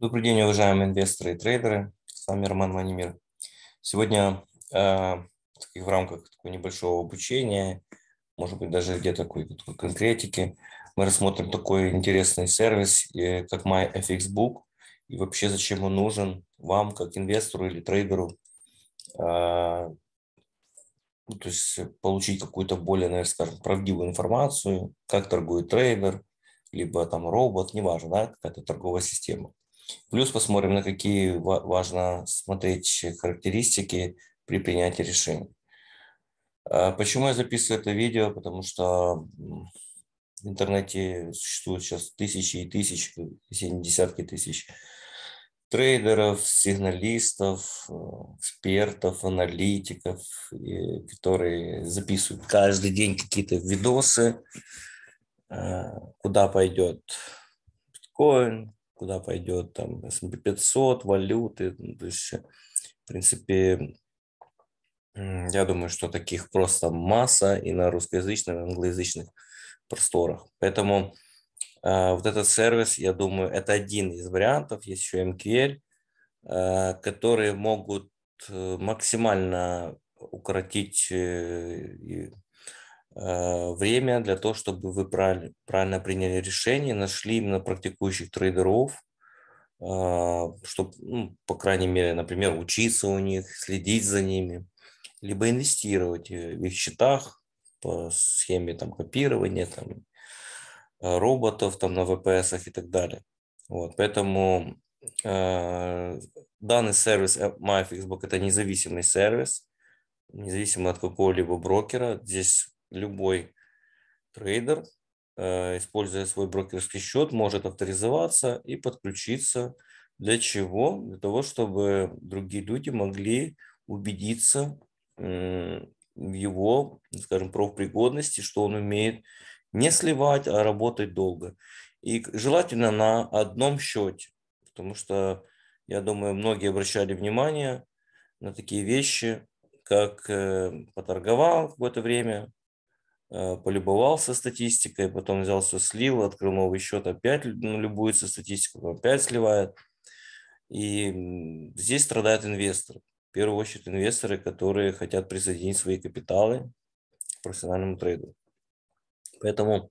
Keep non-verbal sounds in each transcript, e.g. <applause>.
Добрый день, уважаемые инвесторы и трейдеры. С вами Роман Манимир. Сегодня э, в рамках такого небольшого обучения, может быть, даже где-то такой, такой конкретики, мы рассмотрим такой интересный сервис, э, как MyFXBook, и вообще зачем он нужен вам, как инвестору или трейдеру, э, ну, то есть получить какую-то более, наверное, скажем, правдивую информацию, как торгует трейдер, либо там робот, неважно, да, какая-то торговая система. Плюс посмотрим, на какие важно смотреть характеристики при принятии решений. А почему я записываю это видео? Потому что в интернете существуют сейчас тысячи и тысячи, не десятки тысяч трейдеров, сигналистов, э, экспертов, аналитиков, которые записывают каждый день какие-то видосы, э, куда пойдет биткоин, куда пойдет там S&P 500, валюты. Ну, то есть, э, в принципе, я думаю, что таких просто масса и на русскоязычных, и на англоязычных просторах. Поэтому э, вот этот сервис, я думаю, это один из вариантов. Есть еще MQL, эм э, которые могут э, максимально укоротить э, Э, время для того, чтобы вы правильно приняли решение, нашли именно практикующих трейдеров, а, чтобы, ну, по крайней мере, например, учиться у них, следить за ними, либо инвестировать э, в их счетах по схеме там, копирования, там, э, роботов там, на ВПС и так далее. Вот, поэтому э, данный сервис MyFixbook – это независимый сервис, независимо от какого-либо брокера. Здесь любой трейдер, э, используя свой брокерский счет, может авторизоваться и подключиться. Для чего? Для того, чтобы другие люди могли убедиться в его, скажем, профпригодности, что он умеет не сливать, а работать долго. И желательно на одном счете, потому что, я думаю, многие обращали внимание на такие вещи, как э, поторговал в это время, Э, полюбовался статистикой, потом взял все слил, открыл новый счет, опять ну, любуется статистикой, опять сливает. И здесь страдают инвесторы. В первую очередь инвесторы, которые хотят присоединить свои капиталы к профессиональному трейду. Поэтому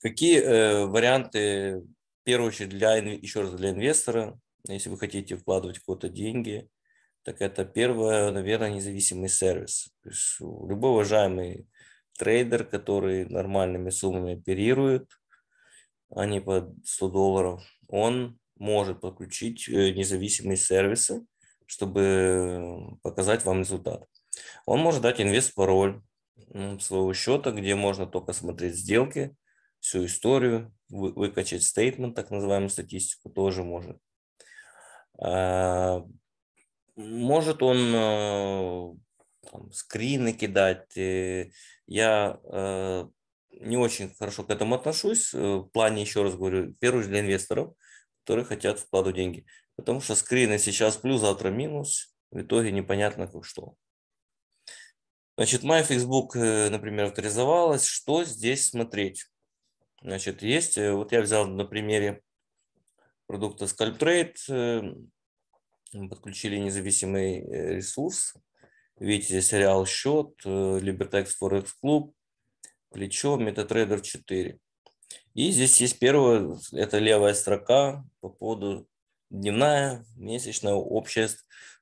какие э, варианты, в первую очередь, для, еще раз для инвестора, если вы хотите вкладывать куда-то деньги, так это первое, наверное, независимый сервис. То есть любой уважаемый трейдер, который нормальными суммами оперирует, а не по 100 долларов, он может подключить э, независимые сервисы, чтобы э, показать вам результат. Он может дать инвест-пароль своего счета, где можно только смотреть сделки, всю историю, выкачать стейтмент, так называемую статистику, тоже может. А, может он э, там, скрины кидать. Э, я э, не очень хорошо к этому отношусь. Э, в плане, еще раз говорю, первый для инвесторов, которые хотят вкладывать деньги. Потому что скрины сейчас плюс, завтра минус. В итоге непонятно как что. Значит, MyFacebook, э, например, авторизовалась. Что здесь смотреть? Значит, есть, вот я взял на примере продукта SculpTrade, подключили независимый ресурс, Видите, сериал «Счет», Libertex Forex Club, «Плечо», MetaTrader 4. И здесь есть первая, это левая строка по поводу дневная, месячная, общая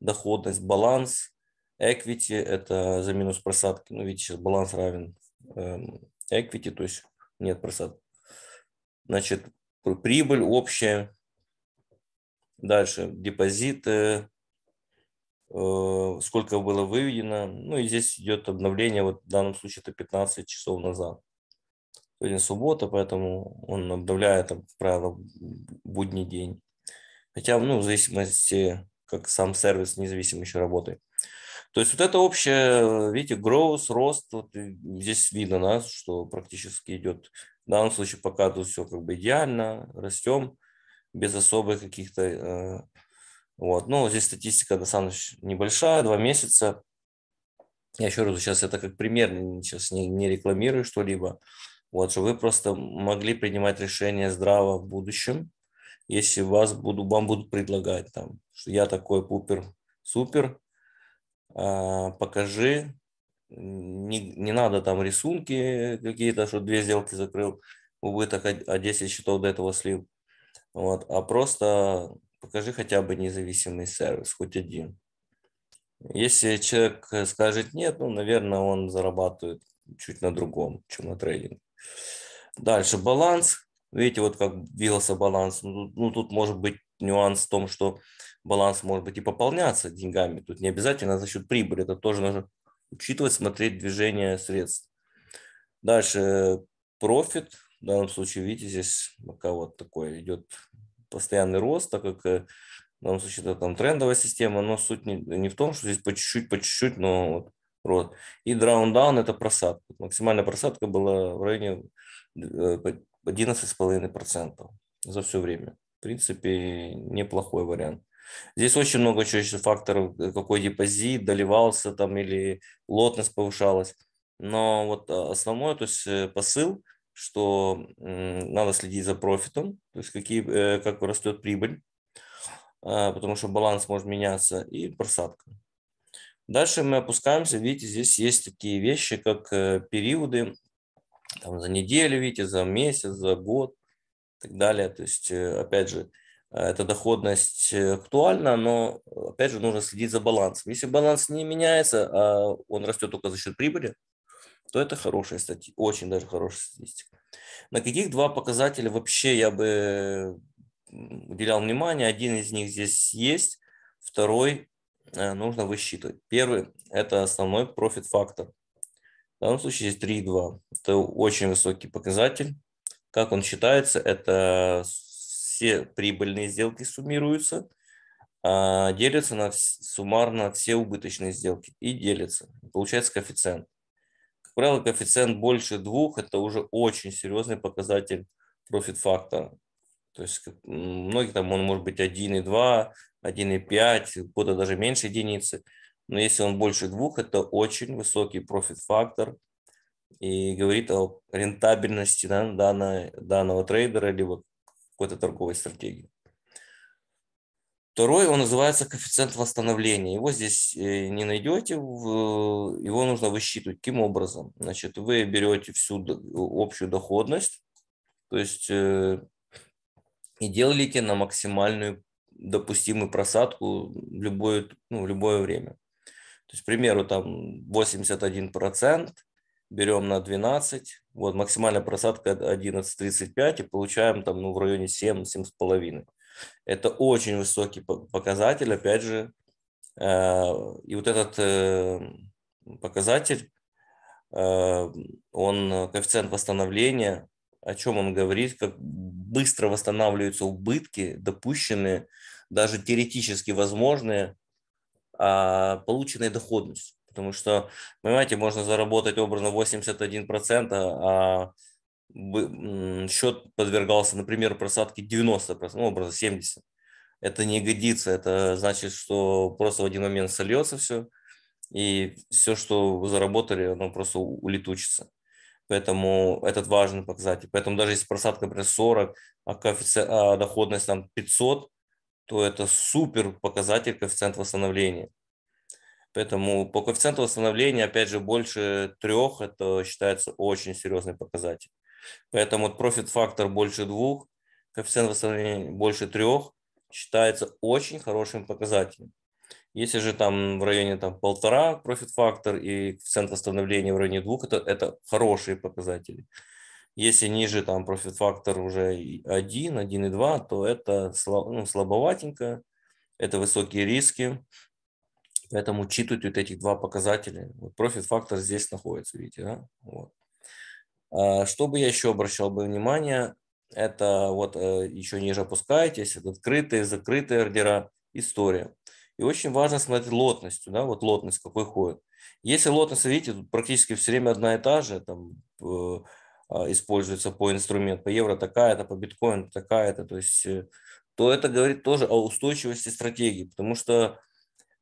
доходность, баланс, equity, это за минус просадки. Ну, видите, сейчас баланс равен эм, equity, то есть нет просадки. Значит, прибыль общая, дальше депозиты, Э, сколько было выведено. Ну и здесь идет обновление, вот в данном случае это 15 часов назад. Сегодня суббота, поэтому он обновляет, там, как правило, будний день. Хотя, ну, в зависимости, как сам сервис независимо еще работает. То есть вот это общее, видите, гроус, рост, вот здесь видно, да, что практически идет, в данном случае пока тут все как бы идеально, растем без особых каких-то э, вот. ну здесь статистика достаточно небольшая, два месяца. Я еще раз сейчас это как пример, сейчас не, не рекламирую что-либо. Вот, чтобы вы просто могли принимать решение здраво в будущем, если вас буду, вам будут предлагать там, что я такой пупер, супер, а, покажи, не, не надо там рисунки какие-то, что две сделки закрыл, убыток, а 10 счетов до этого слил. Вот, а просто покажи хотя бы независимый сервис, хоть один. Если человек э, скажет нет, ну, наверное, он зарабатывает чуть на другом, чем на трейдинге. Дальше баланс. Видите, вот как двигался баланс. Ну, ну, тут может быть нюанс в том, что баланс может быть и пополняться деньгами. Тут не обязательно за счет прибыли. Это тоже нужно учитывать, смотреть движение средств. Дальше э, профит. В данном случае, видите, здесь пока вот такой идет постоянный рост, так как э, в данном случае это там трендовая система, но суть не, не в том, что здесь по чуть-чуть, по чуть-чуть, но вот рост. И драундаун – это просадка. Максимальная просадка была в районе 11,5% э, за все время. В принципе, неплохой вариант. Здесь очень много еще, факторов, э, какой депозит доливался там или лотность повышалась. Но вот а, основное, то есть посыл что надо следить за профитом, то есть какие, э, как растет прибыль, а, потому что баланс может меняться, и просадка. Дальше мы опускаемся, видите, здесь есть такие вещи, как э, периоды там, за неделю, видите, за месяц, за год и так далее. То есть, э, опять же, эта доходность актуальна, но, опять же, нужно следить за балансом. Если баланс не меняется, а он растет только за счет прибыли, то это хорошая статья, очень даже хорошая статистика. На каких два показателя вообще я бы уделял внимание? Один из них здесь есть, второй э, нужно высчитывать. Первый – это основной профит-фактор. В данном случае здесь 3,2. Это очень высокий показатель. Как он считается, это все прибыльные сделки суммируются, а, делятся на суммарно все убыточные сделки и делятся. Получается коэффициент правило, коэффициент больше двух – это уже очень серьезный показатель профит-фактора. То есть многие там он может быть 1,2, 1,5, куда даже меньше единицы. Но если он больше двух, это очень высокий профит-фактор и говорит о рентабельности да, данного, данного трейдера либо какой-то торговой стратегии. Второй, он называется коэффициент восстановления. Его здесь э, не найдете, э, его нужно высчитывать. Каким образом? Значит, вы берете всю общую доходность, то есть э, и делаете на максимальную допустимую просадку в любое, ну, в любое время. То есть, к примеру, там 81% берем на 12, вот максимальная просадка 11.35 и получаем там ну, в районе 7-7,5. Это очень высокий показатель, опять же. Э, и вот этот э, показатель, э, он коэффициент восстановления, о чем он говорит, как быстро восстанавливаются убытки, допущенные, даже теоретически возможные, а, полученной доходность, Потому что, понимаете, можно заработать образно 81%, а, а счет подвергался, например, просадке 90%, ну, образа 70. Это не годится, это значит, что просто в один момент сольется все, и все, что вы заработали, оно просто улетучится. Поэтому этот важный показатель. Поэтому даже если просадка, например, 40, а, коэффициент, а доходность там 500, то это супер показатель коэффициент восстановления. Поэтому по коэффициенту восстановления, опять же, больше трех, это считается очень серьезный показатель. Поэтому профит-фактор больше двух, коэффициент восстановления больше трех считается очень хорошим показателем. Если же там в районе там, полтора профит-фактор и коэффициент восстановления в районе двух, это, это хорошие показатели. Если ниже там профит-фактор уже 1, 1,2, то это ну, слабоватенько, это высокие риски. Поэтому учитывайте вот этих два показателя. Вот профит-фактор здесь находится, видите, да? Вот. А, что бы я еще обращал бы внимание, это вот э, еще ниже опускаетесь, это открытые, закрытые ордера, история. И очень важно смотреть лотностью, да, вот лотность какой ходит. Если лотность, видите, тут практически все время одна и та же, там э, а, используется по инструменту, по евро такая-то, по биткоину такая-то, то есть, э, то это говорит тоже о устойчивости стратегии, потому что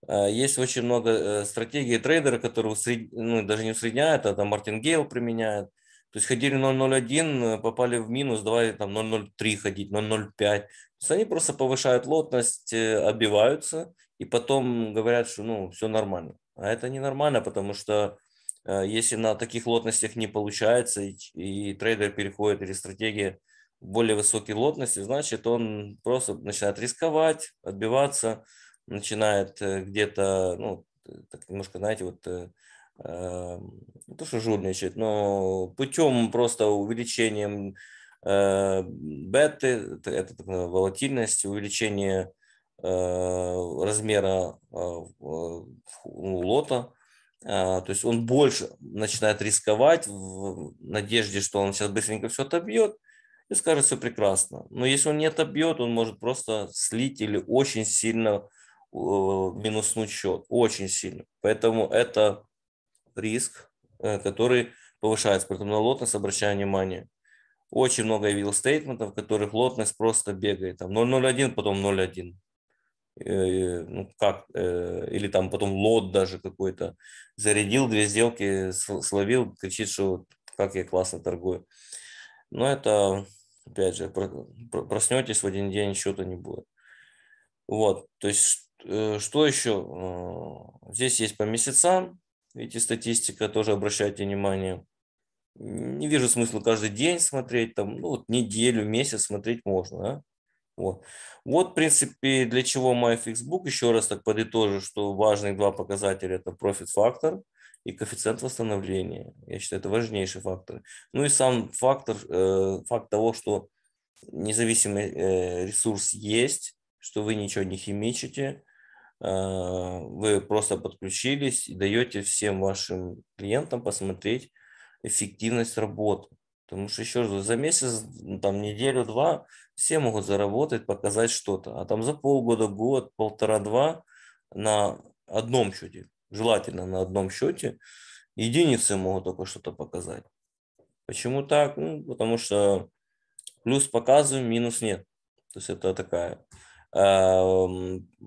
есть очень много стратегий трейдера, которые усред... ну, даже не усредняют, а там Мартингейл применяет, то есть ходили 0,01, э, попали в минус, давай там 0,03 ходить, 0,05. То есть они просто повышают лотность, э, обиваются, и потом говорят, что ну, все нормально. А это не нормально, потому что э, если на таких лотностях не получается, и, и трейдер переходит или стратегия в более высокие лотности, значит, он просто начинает рисковать, отбиваться, начинает где-то, ну, так немножко, знаете, вот Э, не то, что жульничает, но путем просто увеличением э, беты, это так волатильность, увеличение э, размера лота, то есть он больше начинает рисковать в надежде, что он сейчас быстренько все отобьет и скажет все прекрасно. Но если он не отобьет, он может просто слить или очень сильно минуснуть счет, очень сильно. Поэтому это риск, э, который повышается. Поэтому на лотность обращаю внимание. Очень много я видел стейтментов, в которых лотность просто бегает. Там 0,01, потом 0,1. Э, э, ну, как, или там потом лот даже какой-то. Зарядил две сделки, словил, кричит, что как я классно торгую. Но это, опять же, проснетесь в один день, счета не будет. Вот, то есть что еще? Здесь есть по месяцам, эти статистика тоже обращайте внимание. Не вижу смысла каждый день смотреть, там, ну, вот неделю, месяц смотреть можно. Да? Вот. вот, в принципе, для чего MyFixbook, еще раз так подытожу, что важные два показателя – это профит-фактор и коэффициент восстановления. Я считаю, это важнейший фактор. Ну и сам фактор, э, факт того, что независимый э, ресурс есть, что вы ничего не химичите, а, вы просто подключились и даете всем вашим клиентам посмотреть эффективность работы. Потому что, еще раз, за месяц, ну, там, неделю-два все могут заработать, показать что-то. А там за полгода, год, полтора-два на одном счете, желательно на одном счете, единицы могут только что-то показать. Почему так? Ну, потому что плюс показываем, минус нет. То есть это такая а,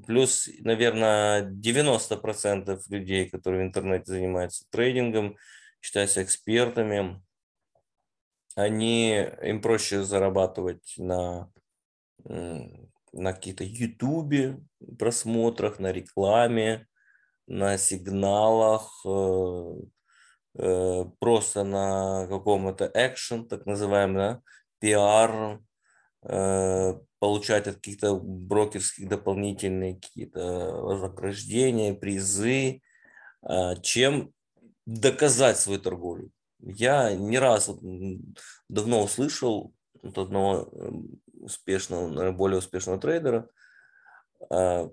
плюс, наверное, 90% людей, которые в интернете занимаются трейдингом, считаются экспертами, они, им проще зарабатывать на, на каких-то ютубе просмотрах, на рекламе, на сигналах, э, э, просто на каком-то экшен, так называемом, да, пиар, э, получать от каких-то брокерских дополнительные какие-то вознаграждения, призы, а, чем доказать свою торговлю. Я не раз вот, давно услышал от одного эм, успешного, более успешного трейдера, а,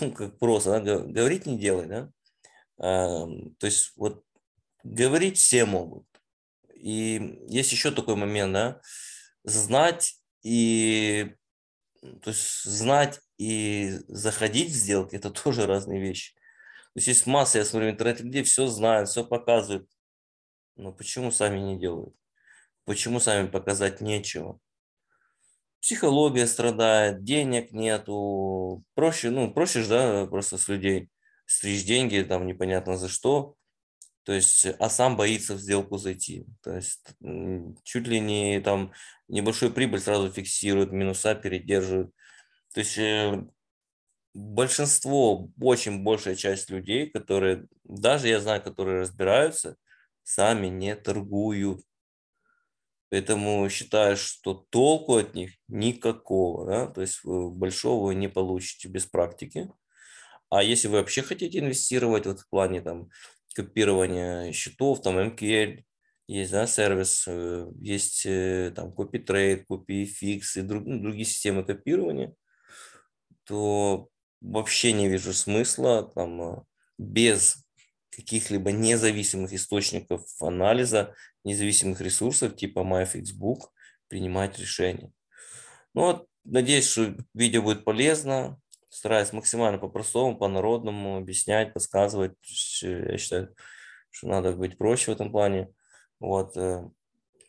ну, как просто, да, говорить не делай, да? А, то есть вот говорить все могут. И есть еще такой момент, да, знать и то есть знать и заходить в сделки – это <laughs> тоже разные вещи. То есть есть масса, я смотрю в интернете, где все знают, все показывают. Но почему сами не делают? Почему сами показать нечего? Психология страдает, денег нету. Проще, ну, проще же, да, просто с людей стричь деньги, там непонятно за что то есть, а сам боится в сделку зайти. То есть, чуть ли не там небольшую прибыль сразу фиксирует, минуса передерживает. То есть, э, большинство, очень большая часть людей, которые, даже я знаю, которые разбираются, сами не торгуют. Поэтому считаю, что толку от них никакого. Да? То есть, большого вы не получите без практики. А если вы вообще хотите инвестировать вот в плане там копирование счетов, там MQL, есть да, сервис, э, есть э, там Copy CopyFix и друг, ну, другие системы копирования, то вообще не вижу смысла там э, без каких-либо независимых источников анализа, независимых ресурсов типа MyFixBook принимать решение Ну, вот, надеюсь, что видео будет полезно стараюсь максимально по-простому, по-народному объяснять, подсказывать. Э, я считаю, что надо быть проще в этом плане. Вот, э,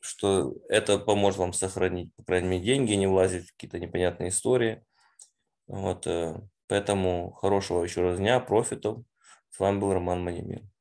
что это поможет вам сохранить, по крайней мере, деньги, не влазить в какие-то непонятные истории. Вот, э, поэтому хорошего еще раз дня, профитов. С вами был Роман Манимир.